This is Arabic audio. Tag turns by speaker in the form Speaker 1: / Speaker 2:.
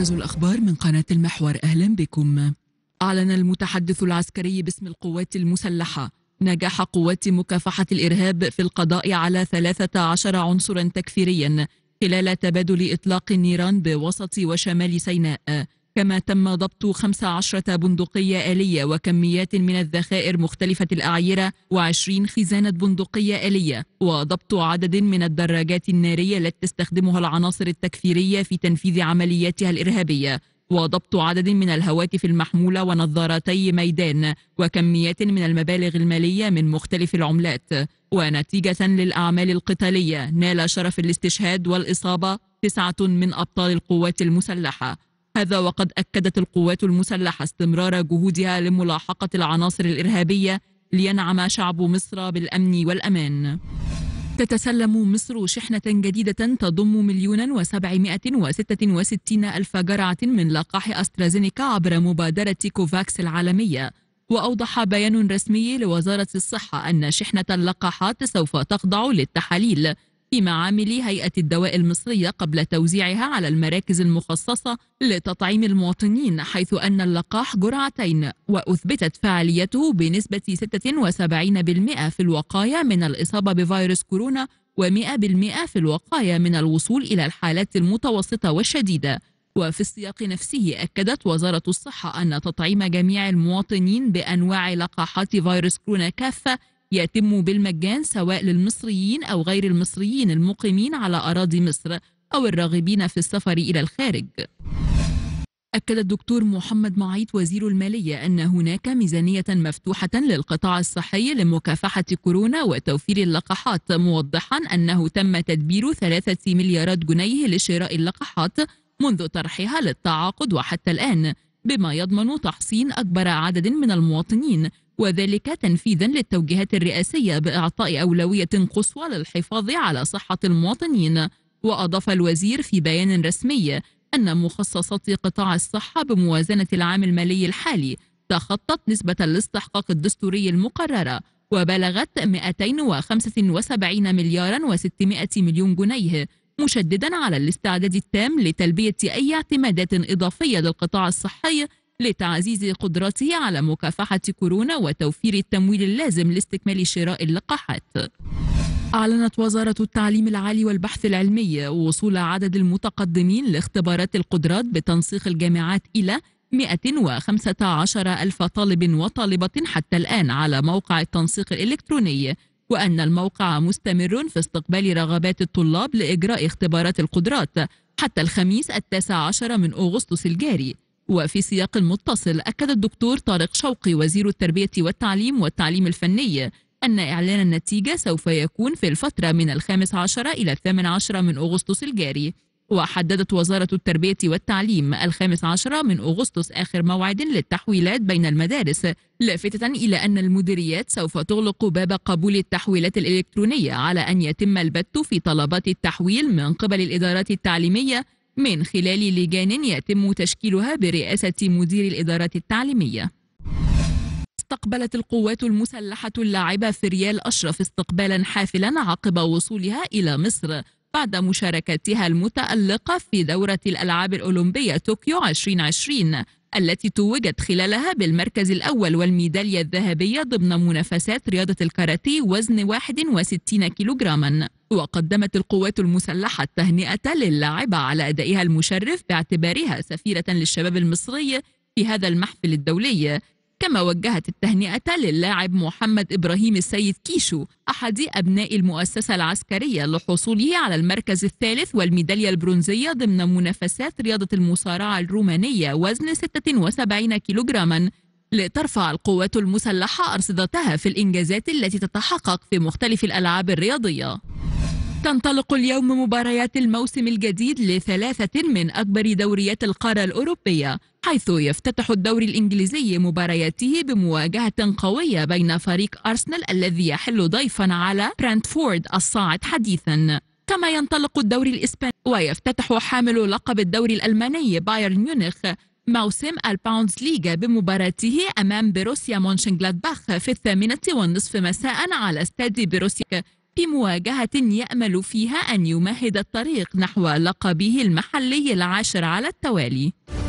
Speaker 1: موجز الأخبار من قناة المحور أهلا بكم أعلن المتحدث العسكري باسم القوات المسلحة نجاح قوات مكافحة الإرهاب في القضاء على 13 عنصرا تكفيريا خلال تبادل إطلاق النيران بوسط وشمال سيناء كما تم ضبط 15 بندقية آلية وكميات من الذخائر مختلفة الأعيرة و20 خزانة بندقية آلية وضبط عدد من الدراجات النارية التي تستخدمها العناصر التكفيرية في تنفيذ عملياتها الإرهابية وضبط عدد من الهواتف المحمولة ونظارتي ميدان وكميات من المبالغ المالية من مختلف العملات ونتيجة للأعمال القتالية نال شرف الاستشهاد والإصابة تسعة من أبطال القوات المسلحة هذا وقد أكدت القوات المسلحة استمرار جهودها لملاحقة العناصر الإرهابية لينعم شعب مصر بالأمن والأمان تتسلم مصر شحنة جديدة تضم مليون وسبعمائة وستة وستين ألف جرعة من لقاح أسترازينيكا عبر مبادرة كوفاكس العالمية وأوضح بيان رسمي لوزارة الصحة أن شحنة اللقاحات سوف تخضع للتحاليل في معامل هيئة الدواء المصرية قبل توزيعها على المراكز المخصصة لتطعيم المواطنين حيث أن اللقاح جرعتين وأثبتت فعاليته بنسبة 76% في الوقاية من الإصابة بفيروس كورونا و100% في الوقاية من الوصول إلى الحالات المتوسطة والشديدة وفي السياق نفسه أكدت وزارة الصحة أن تطعيم جميع المواطنين بأنواع لقاحات فيروس كورونا كافة يتم بالمجان سواء للمصريين أو غير المصريين المقيمين على أراضي مصر أو الراغبين في السفر إلى الخارج أكد الدكتور محمد معيط وزير المالية أن هناك ميزانية مفتوحة للقطاع الصحي لمكافحة كورونا وتوفير اللقاحات موضحا أنه تم تدبير ثلاثة مليارات جنيه لشراء اللقاحات منذ طرحها للتعاقد وحتى الآن بما يضمن تحصين أكبر عدد من المواطنين وذلك تنفيذا للتوجيهات الرئاسية بإعطاء أولوية قصوى للحفاظ على صحة المواطنين وأضاف الوزير في بيان رسمي أن مخصصات قطاع الصحة بموازنة العام المالي الحالي تخطت نسبة الاستحقاق الدستوري المقررة وبلغت 275 مليار و600 مليون جنيه مشددا على الاستعداد التام لتلبية أي اعتمادات إضافية للقطاع الصحي لتعزيز قدرته على مكافحة كورونا وتوفير التمويل اللازم لاستكمال شراء اللقاحات أعلنت وزارة التعليم العالي والبحث العلمي وصول عدد المتقدمين لاختبارات القدرات بتنسيق الجامعات إلى 115 ألف طالب وطالبة حتى الآن على موقع التنسيق الإلكتروني وأن الموقع مستمر في استقبال رغبات الطلاب لإجراء اختبارات القدرات حتى الخميس التاسع عشر من أغسطس الجاري وفي سياق متصل أكد الدكتور طارق شوقي وزير التربية والتعليم والتعليم الفني أن إعلان النتيجة سوف يكون في الفترة من الخامس عشر إلى الثامن عشر من أغسطس الجاري وحددت وزارة التربية والتعليم الخامس عشر من أغسطس آخر موعد للتحويلات بين المدارس لافتة إلى أن المديريات سوف تغلق باب قبول التحويلات الإلكترونية على أن يتم البت في طلبات التحويل من قبل الإدارات التعليمية من خلال لجان يتم تشكيلها برئاسة مدير الإدارة التعليمية استقبلت القوات المسلحة اللاعبة في ريال أشرف استقبالا حافلا عقب وصولها إلى مصر بعد مشاركتها المتألقة في دورة الألعاب الأولمبية طوكيو 2020 التي توجت خلالها بالمركز الأول والميدالية الذهبية ضمن منافسات رياضة الكاراتيه وزن 61 كيلوغراما وقدمت القوات المسلحة التهنئة للاعبة على أدائها المشرف باعتبارها سفيرة للشباب المصري في هذا المحفل الدولي كما وجهت التهنئة للاعب محمد إبراهيم السيد كيشو أحد أبناء المؤسسة العسكرية لحصوله على المركز الثالث والميدالية البرونزية ضمن منافسات رياضة المصارعة الرومانية وزن 76 كيلوغراما لترفع القوات المسلحة أرصدتها في الإنجازات التي تتحقق في مختلف الألعاب الرياضية تنطلق اليوم مباريات الموسم الجديد لثلاثة من أكبر دوريات القارة الأوروبية حيث يفتتح الدوري الإنجليزي مبارياته بمواجهة قوية بين فريق أرسنال الذي يحل ضيفا على برانتفورد الصاعد حديثا كما ينطلق الدوري الإسباني ويفتتح حامل لقب الدوري الألماني بايرن ميونخ موسم الباوندز ليغا بمباراته أمام بروسيا مونشنغلادباخ في الثامنة والنصف مساء على استاد بروسيا مواجهة يأمل فيها أن يمهد الطريق نحو لقبه المحلي العاشر على التوالي